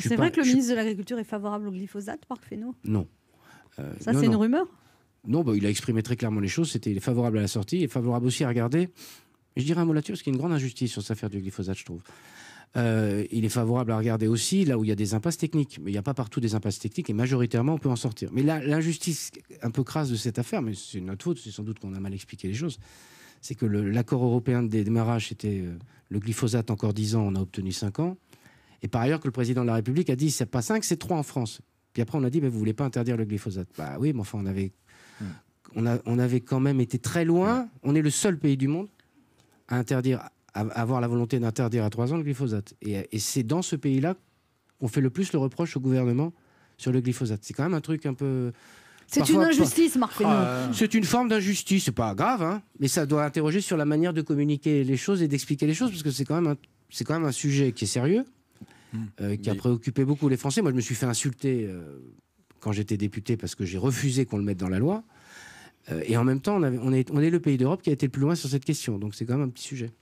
C'est vrai que le ministre de l'Agriculture est favorable au glyphosate, Marc Fesneau Non. Euh, Ça, c'est une rumeur Non, bah, il a exprimé très clairement les choses. C'était favorable à la sortie et favorable aussi à regarder. Je dirais un mot là-dessus, parce qu'il y a une grande injustice sur cette affaire du glyphosate, je trouve. Euh, il est favorable à regarder aussi là où il y a des impasses techniques. Mais il n'y a pas partout des impasses techniques et majoritairement on peut en sortir. Mais l'injustice un peu crasse de cette affaire, mais c'est notre faute, c'est sans doute qu'on a mal expliqué les choses, c'est que l'accord européen de démarrage, c'était euh, le glyphosate encore 10 ans, on a obtenu 5 ans. Et par ailleurs, que le président de la République a dit c'est pas 5, c'est 3 en France. Puis après, on a dit, mais vous voulez pas interdire le glyphosate Bah oui, mais enfin, on avait, on, a, on avait quand même été très loin. On est le seul pays du monde à interdire, à avoir la volonté d'interdire à 3 ans le glyphosate. Et, c'est dans ce pays-là qu'on fait le plus le reproche au gouvernement sur le glyphosate. C'est quand même un truc un peu. C'est une injustice, Marc ah, C'est une forme d'injustice, c'est pas grave, hein, mais ça doit interroger sur la manière de communiquer les choses et d'expliquer les choses, parce que c'est quand, même quand même un sujet qui est sérieux, Mmh. Euh, qui a préoccupé beaucoup les Français. Moi, je me suis fait insulter euh, quand j'étais député parce que j'ai refusé qu'on le mette dans la loi. Euh, et en même temps, on, est, on est le pays d'Europe qui a été le plus loin sur cette question. Donc c'est quand même un petit sujet.